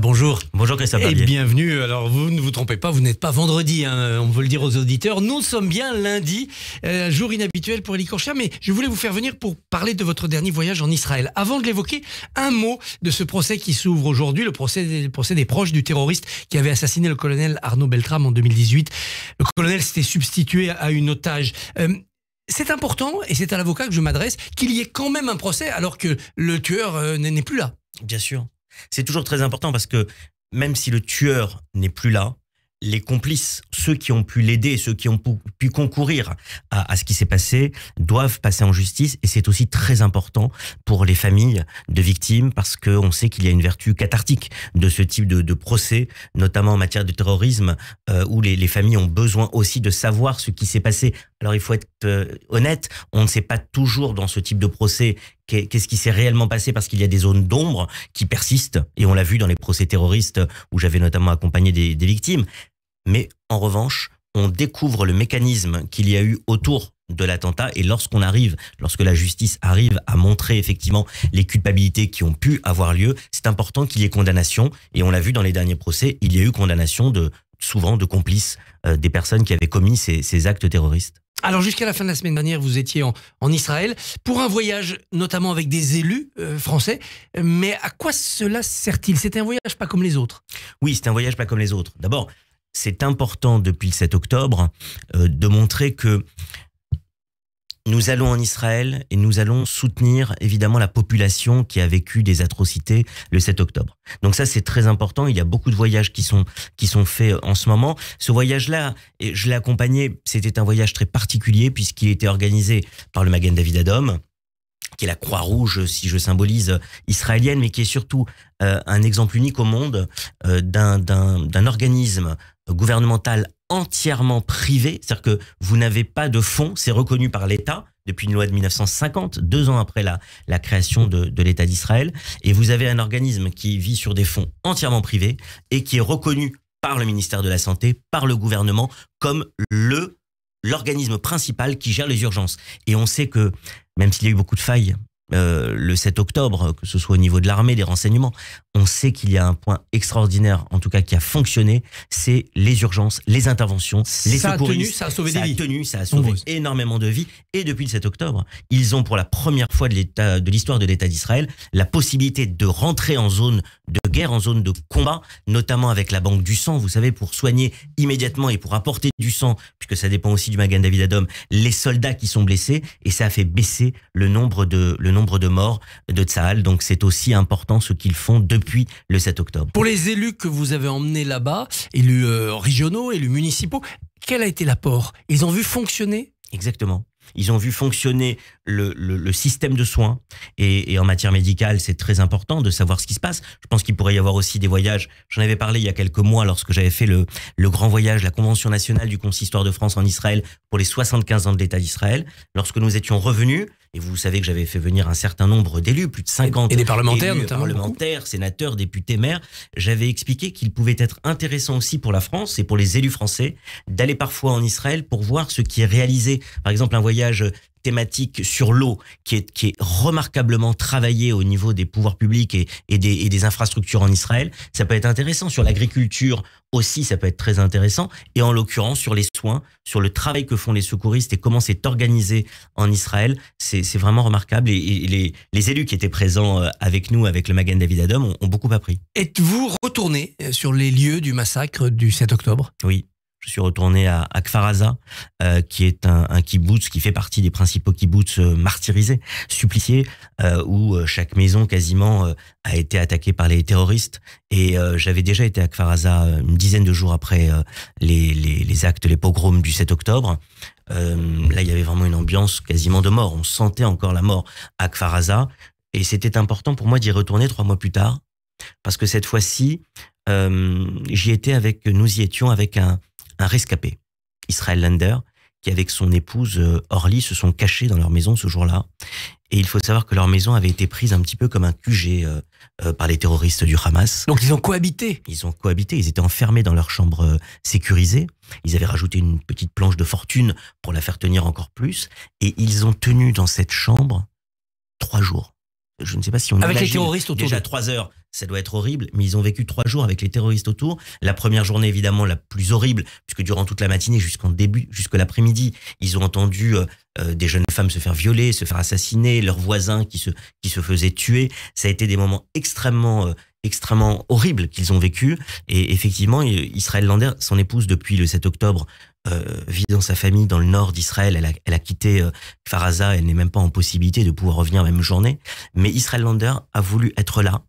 bonjour. Bonjour Christophe. Et bienvenue. Alors vous ne vous trompez pas, vous n'êtes pas vendredi, hein, on veut le dire aux auditeurs. Nous sommes bien lundi, euh, jour inhabituel pour Elie mais je voulais vous faire venir pour parler de votre dernier voyage en Israël. Avant de l'évoquer, un mot de ce procès qui s'ouvre aujourd'hui, le procès, des, proches du terroriste qui avait assassiné le colonel Arnaud Beltrame en 2018. Le colonel s'était substitué à une otage. Euh, c'est important, et c'est à l'avocat que je m'adresse, qu'il y ait quand même un procès alors que le tueur euh, n'est plus là. Bien sûr. C'est toujours très important parce que même si le tueur n'est plus là, les complices, ceux qui ont pu l'aider, ceux qui ont pu concourir à, ce qui s'est passé, doivent passer en justice. Et c'est aussi très important pour les familles de victimes parce qu'on sait qu'il y a une vertu cathartique de ce type de, procès, notamment en matière de terrorisme, euh, où les, familles ont besoin aussi de savoir ce qui s'est passé alors il faut être euh, honnête, on ne sait pas toujours dans ce type de procès qu'est-ce qui s'est réellement passé parce qu'il y a des zones d'ombre qui persistent et on l'a vu dans les procès terroristes où j'avais notamment accompagné des, victimes. Mais en revanche, on découvre le mécanisme qu'il y a eu autour de l'attentat et lorsqu'on arrive, lorsque la justice arrive à montrer effectivement les culpabilités qui ont pu avoir lieu, c'est important qu'il y ait condamnation et on l'a vu dans les derniers procès, il y a eu condamnation de souvent de complices euh, des personnes qui avaient commis ces actes terroristes. Alors jusqu'à la fin de la semaine dernière, vous étiez en, Israël pour un voyage notamment avec des élus euh, français. Mais à quoi cela sert-il C'était un voyage pas comme les autres. Oui, c'est un voyage pas comme les autres. D'abord, c'est important depuis le 7 octobre euh, de montrer que nous allons en Israël et nous allons soutenir évidemment la population qui a vécu des atrocités le 7 octobre. Donc ça c'est très important. Il y a beaucoup de voyages qui sont qui sont faits euh, en ce moment. Ce voyage-là, je l'ai accompagné. C'était un voyage très particulier puisqu'il était organisé par le Magen David Adom qui est la Croix-Rouge, si je symbolise, euh, israélienne, mais qui est surtout euh, un exemple unique au monde d'un organisme gouvernemental entièrement privé, c'est-à-dire que vous n'avez pas de fonds, c'est reconnu par l'État depuis une loi de 1950, deux ans après la, création de, de l'État d'Israël, et vous avez un organisme qui vit sur des fonds entièrement privés et qui est reconnu par le ministère de la Santé, par le gouvernement, comme le l'organisme principal qui gère les urgences. Et on sait que, même s'il y a eu beaucoup de failles euh, le 7 octobre, que ce soit au niveau de l'armée, des renseignements, on sait qu'il y a un point extraordinaire, en tout cas qui a fonctionné, c'est les urgences, les interventions, les ça A tenu, ça a sauvé des vies. Ça a tenu, ça a sauvé énormément de vies. Et depuis le 7 octobre, ils ont pour la première fois de l'histoire de l'État d'Israël la possibilité de rentrer en zone de guerre, en zone de combat, notamment avec la banque du sang, vous savez, pour soigner immédiatement et pour apporter du sang, puisque ça dépend aussi du Magan David Adom, les soldats qui sont blessés. Et ça a fait baisser le nombre de, le nombre de morts de Tsahal. Donc c'est aussi important ce qu'ils font depuis le 7 octobre. Pour les élus que vous avez emmenés là-bas, élus euh, régionaux, élus municipaux, quel a été l'apport Ils ont vu fonctionner Exactement. Ils ont vu fonctionner le, système de soins. Et, en matière médicale, c'est très important de savoir ce qui se passe. Je pense qu'il pourrait y avoir aussi des voyages. J'en avais parlé il y a quelques mois lorsque j'avais fait le, le grand voyage, la Convention nationale du Consistoire de France en Israël pour les 75 ans de l'État d'Israël. Lorsque nous étions revenus, et vous savez que j'avais fait venir un certain nombre d'élus, plus de 50. Et des parlementaires, élus, Parlementaires, sénateurs, députés, maires. J'avais expliqué qu'il pouvait être intéressant aussi pour la France et pour les élus français d'aller parfois en Israël pour voir ce qui est réalisé. Par exemple, un voyage thématique sur l'eau qui est, qui est remarquablement travaillée au niveau des pouvoirs publics et, des, infrastructures en Israël. Ça peut être intéressant. Sur l'agriculture aussi, ça peut être très intéressant. Et en l'occurrence, sur les soins, sur le travail que font les secouristes et comment c'est organisé en Israël, c'est vraiment remarquable. Et, les, élus qui étaient présents euh, avec nous, avec le Magan David Adam, ont beaucoup appris. Êtes-vous retourné euh, sur les lieux du massacre du 7 octobre Oui je suis retourné à, à Kfaraza, euh, qui est un, un, kibbutz qui fait partie des principaux kibbutz euh, martyrisés, suppliciés, euh, où chaque maison quasiment a été attaquée par les terroristes. Et j'avais déjà été à Kfaraza une dizaine de jours après les, les, les, actes, les pogroms du 7 octobre. là, il y avait vraiment une ambiance quasiment de mort. On sentait encore la mort à Kfaraza. Et c'était important pour moi d'y retourner trois mois plus tard, parce que cette fois-ci, j'y étais avec, nous y étions avec un, un rescapé, Israël Lander, qui avec son épouse euh, Orly se sont cachés dans leur maison ce jour-là. Et il faut savoir que leur maison avait été prise un petit peu comme un QG euh, euh, par les terroristes du Hamas. Donc ils ont cohabité Ils ont cohabité, ils étaient enfermés dans leur chambre sécurisée. Ils avaient rajouté une petite planche de fortune pour la faire tenir encore plus. Et ils ont tenu dans cette chambre trois jours je ne sais pas si on avec les terroristes autour déjà trois heures ça doit être horrible mais ils ont vécu trois jours avec les terroristes autour la première journée évidemment la plus horrible puisque durant toute la matinée jusqu'en début jusque l'après-midi ils ont entendu euh, euh, des jeunes femmes se faire violer se faire assassiner leurs voisins qui se qui se faisaient tuer ça a été des moments extrêmement euh, extrêmement horrible qu'ils ont vécu. Et effectivement, Israël Lander, son épouse depuis le 7 octobre, euh, vit dans sa famille dans le nord d'Israël. Elle a, quitté euh, Faraza, elle n'est même pas en possibilité de pouvoir revenir la même journée. Mais Israël Lander a voulu être là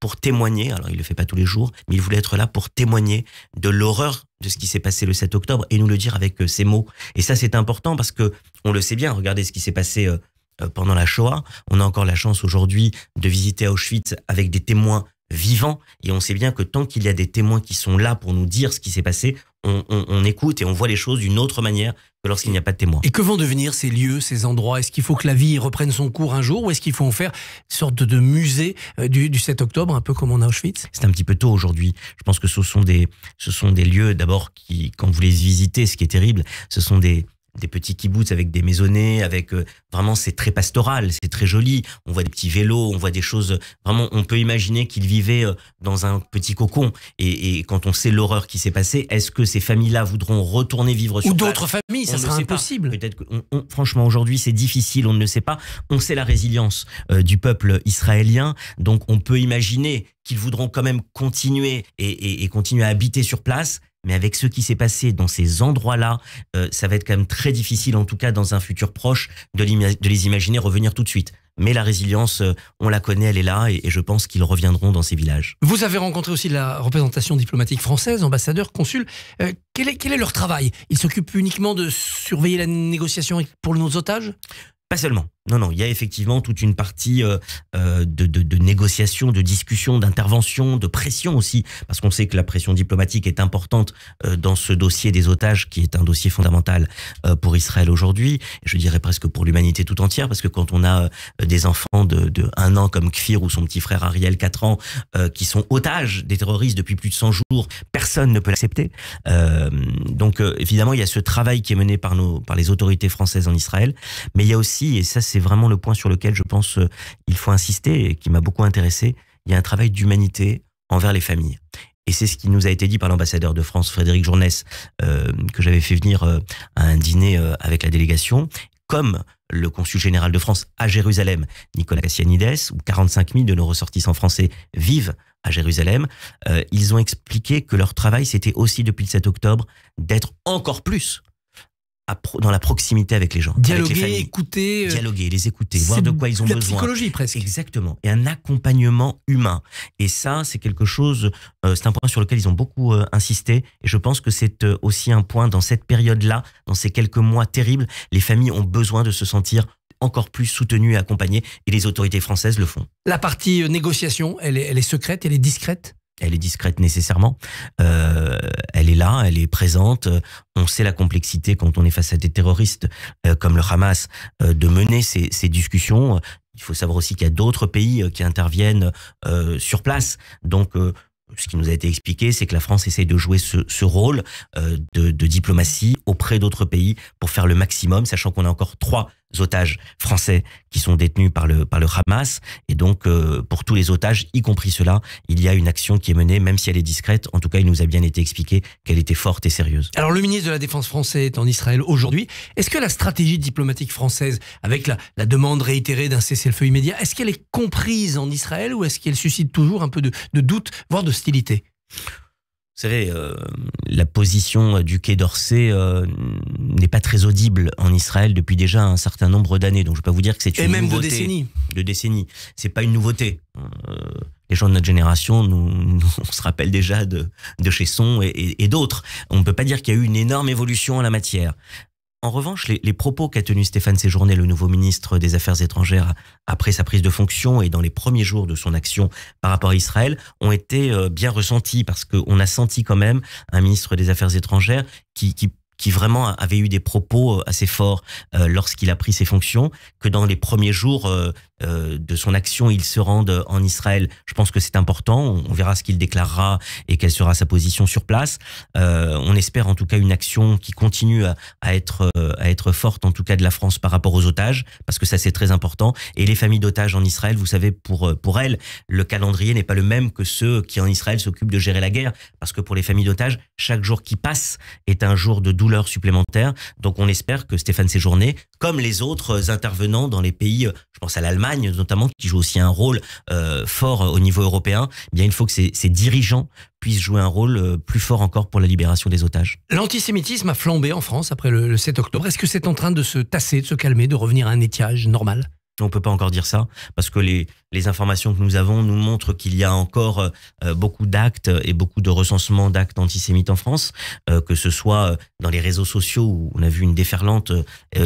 pour témoigner, alors il ne le fait pas tous les jours, mais il voulait être là pour témoigner de l'horreur de ce qui s'est passé le 7 octobre et nous le dire avec euh, ses mots. Et ça, c'est important parce que on le sait bien, regardez ce qui s'est passé euh, pendant la Shoah. On a encore la chance aujourd'hui de visiter Auschwitz avec des témoins vivant. Et on sait bien que tant qu'il y a des témoins qui sont là pour nous dire ce qui s'est passé, on, on, écoute et on voit les choses d'une autre manière que lorsqu'il n'y a pas de témoins. Et que vont devenir ces lieux, ces endroits Est-ce qu'il faut que la vie reprenne son cours un jour ou est-ce qu'il faut en faire sorte de musée euh, du, du 7 octobre, un peu comme en Auschwitz C'est un petit peu tôt aujourd'hui. Je pense que ce sont des, ce sont des lieux, d'abord, qui, quand vous les visitez, ce qui est terrible, ce sont des, des petits kibbutz avec des maisonnées, avec euh, vraiment c'est très pastoral, c'est très joli. On voit des petits vélos, on voit des choses vraiment. On peut imaginer qu'ils vivaient euh, dans un petit cocon. Et, quand on sait l'horreur qui s'est passée, est-ce que ces familles-là voudront retourner vivre sur ou d'autres familles Ça serait impossible. Peut-être. Franchement, aujourd'hui, c'est difficile. On ne le sait pas. On sait la résilience euh, du peuple israélien, donc on peut imaginer qu'ils voudront quand même continuer et continuer à habiter sur place mais avec ce qui s'est passé dans ces endroits-là, euh, ça va être quand même très difficile, en tout cas dans un futur proche, de, les imaginer revenir tout de suite. Mais la résilience, euh, on la connaît, elle est là, et, je pense qu'ils reviendront dans ces villages. Vous avez rencontré aussi la représentation diplomatique française, ambassadeur, consul. Euh, quel, est, quel est leur travail Ils s'occupent uniquement de surveiller la négociation pour nos otages Pas seulement. Non, non, il y a effectivement toute une partie euh, euh, de, de, de, négociation, de discussion, d'intervention, de pression aussi, parce qu'on sait que la pression diplomatique est importante euh, dans ce dossier des otages, qui est un dossier fondamental pour Israël aujourd'hui, je dirais presque pour l'humanité tout entière, parce que quand on a des enfants de, de un an comme Kfir ou son petit frère Ariel, 4 ans, qui sont otages des terroristes depuis plus de 100 jours, personne ne peut l'accepter. donc évidemment, il y a ce travail qui est mené par, nos, par les autorités françaises en Israël, mais il y a aussi, et ça c'est c'est vraiment le point sur lequel je pense qu'il euh, il faut insister et qui m'a beaucoup intéressé. Il y a un travail d'humanité envers les familles. Et c'est ce qui nous a été dit par l'ambassadeur de France, Frédéric Journès, euh, que j'avais fait venir euh, à un dîner avec la délégation. Comme le consul général de France à Jérusalem, Nicolas Cassianides, où 45 000 de nos ressortissants français vivent à Jérusalem, ils ont expliqué que leur travail, c'était aussi depuis le 7 octobre d'être encore plus dans la proximité avec les gens. Dialoguer, avec les écouter. Euh, Dialoguer, les écouter, voir de quoi ils ont de la psychologie presque. Exactement. Et un accompagnement humain. Et ça, c'est quelque chose, euh, c'est un point sur lequel ils ont beaucoup euh, insisté. Et je pense que c'est aussi un point dans cette période-là, dans ces quelques mois terribles, les familles ont besoin de se sentir encore plus soutenues et accompagnées. Et les autorités françaises le font. La partie négociation, elle est, elle est secrète, elle est discrète elle est discrète nécessairement. Euh, elle est là, elle est présente. On sait la complexité quand on est face à des terroristes euh, comme le Hamas euh, de mener ces, discussions. Il faut savoir aussi qu'il y a d'autres pays qui interviennent sur place. Donc ce qui nous a été expliqué, c'est que la France essaye de jouer ce, rôle de, de, diplomatie auprès d'autres pays pour faire le maximum, sachant qu'on a encore trois otages français qui sont détenus par le, par le Hamas. Et donc, euh, pour tous les otages, y compris ceux-là, il y a une action qui est menée, même si elle est discrète. En tout cas, il nous a bien été expliqué qu'elle était forte et sérieuse. Alors, le ministre de la Défense français est en Israël aujourd'hui. Est-ce que la stratégie diplomatique française, avec la, la demande réitérée d'un cessez-le-feu immédiat, est-ce qu'elle est comprise en Israël ou est-ce qu'elle suscite toujours un peu de, de doute, voire d'hostilité vous savez, euh, la position euh, du Quai d'Orsay euh, n'est pas très audible en Israël depuis déjà un certain nombre d'années. Donc je ne vais pas vous dire que c'est une Et même nouveauté de décennies. De décennies. C'est pas une nouveauté. les gens de notre génération, nous, on se rappelle déjà de, de Chesson et, et, et d'autres. On ne peut pas dire qu'il y a eu une énorme évolution en la matière. En revanche, les, propos qu'a tenus Stéphane Séjourné, le nouveau ministre des Affaires étrangères, après sa prise de fonction et dans les premiers jours de son action par rapport à Israël, ont été euh, bien ressentis parce qu'on a senti quand même un ministre des Affaires étrangères qui, qui qui vraiment avait eu des propos euh, assez forts euh, lorsqu'il a pris ses fonctions, que dans les premiers jours, euh, de son action, il se rende en Israël. Je pense que c'est important. On verra ce qu'il déclarera et quelle sera sa position sur place. Euh, on espère en tout cas une action qui continue à, être, euh, à être forte, en tout cas de la France par rapport aux otages, parce que ça c'est très important. Et les familles d'otages en Israël, vous savez, pour, pour elles, le calendrier n'est pas le même que ceux qui en Israël s'occupent de gérer la guerre, parce que pour les familles d'otages, chaque jour qui passe est un jour de douleur supplémentaire. Donc on espère que Stéphane Séjourné, comme les autres intervenants dans les pays, je pense à l'Allemagne, notamment, qui joue aussi un rôle euh, fort euh, au niveau européen, eh bien il faut que ces, dirigeants puissent jouer un rôle euh, plus fort encore pour la libération des otages. L'antisémitisme a flambé en France après le, 7 octobre. Est-ce que c'est en train de se tasser, de se calmer, de revenir à un étiage normal on ne peut pas encore dire ça, parce que les, les informations que nous avons nous montrent qu'il y a encore euh, euh, beaucoup d'actes et beaucoup de recensements d'actes antisémites en France, euh, que ce soit dans les réseaux sociaux où on a vu une déferlante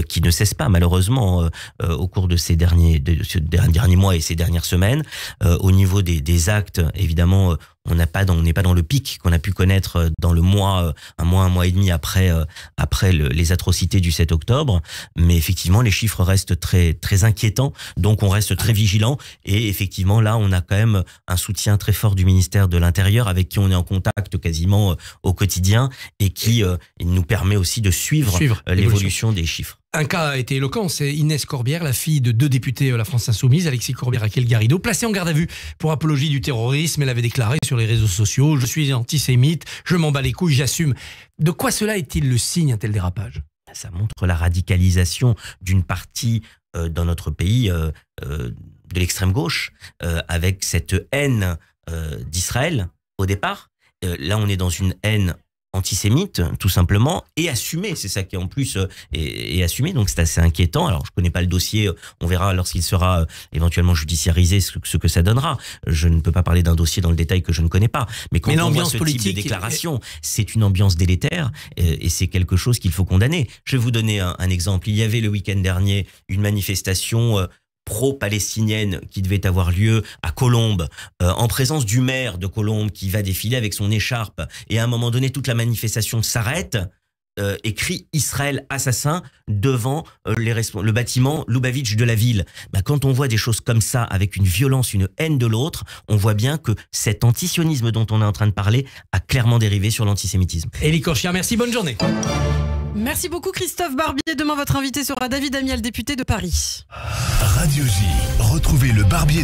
qui ne cesse pas malheureusement au cours de ces derniers, de, derniers mois et ces dernières semaines. au niveau des, des actes, évidemment, on n'est pas, dans le pic qu'on a pu connaître euh, dans le mois, euh, un mois, un mois et demi après, euh, après les atrocités du 7 octobre. Mais effectivement, les chiffres restent très, très inquiétants. Donc, on reste très vigilant. Et effectivement, là, on a quand même un soutien très fort du ministère de l'Intérieur avec qui on est en contact quasiment au quotidien et qui nous permet aussi de suivre l'évolution des chiffres. Un cas a été éloquent, c'est Inès Corbière, la fille de deux députés de euh, la France Insoumise, Alexis Corbière et Raquel Garrido, placée en garde à vue pour apologie du terrorisme. Elle avait déclaré sur les réseaux sociaux Je suis antisémite, je m'en bats les couilles, j'assume. De quoi cela est-il le signe, un tel dérapage Ça montre la radicalisation d'une partie euh, dans notre pays euh, de l'extrême gauche, avec cette haine d'Israël au départ. là, on est dans une haine antisémite, tout simplement, et assumé. C'est ça qui en plus et, euh, assumé, donc c'est assez inquiétant. Alors je connais pas le dossier, on verra lorsqu'il sera euh, éventuellement judiciarisé ce, que ça donnera. Je ne peux pas parler d'un dossier dans le détail que je ne connais pas, mais quand on voit ce politique euh, déclaration, c'est une ambiance délétère et, c'est quelque chose qu'il faut condamner. Je vais vous donner un, un exemple. Il y avait le week-end dernier une manifestation pro-palestinienne qui devait avoir lieu à Colombes, euh, en présence du maire de Colombes qui va défiler avec son écharpe, et à un moment donné, toute la manifestation s'arrête, et euh, écrit Israël assassin devant euh, le bâtiment Lubavitch de la ville. Bah, quand on voit des choses comme ça, avec une violence, une haine de l'autre, on voit bien que cet antisionisme dont on est en train de parler a clairement dérivé sur l'antisémitisme. Élie Korchia, merci, bonne journée. Merci beaucoup Christophe Barbier. Demain, votre invité sera David Amiel, député de Paris. Radio J, retrouvez le Barbier.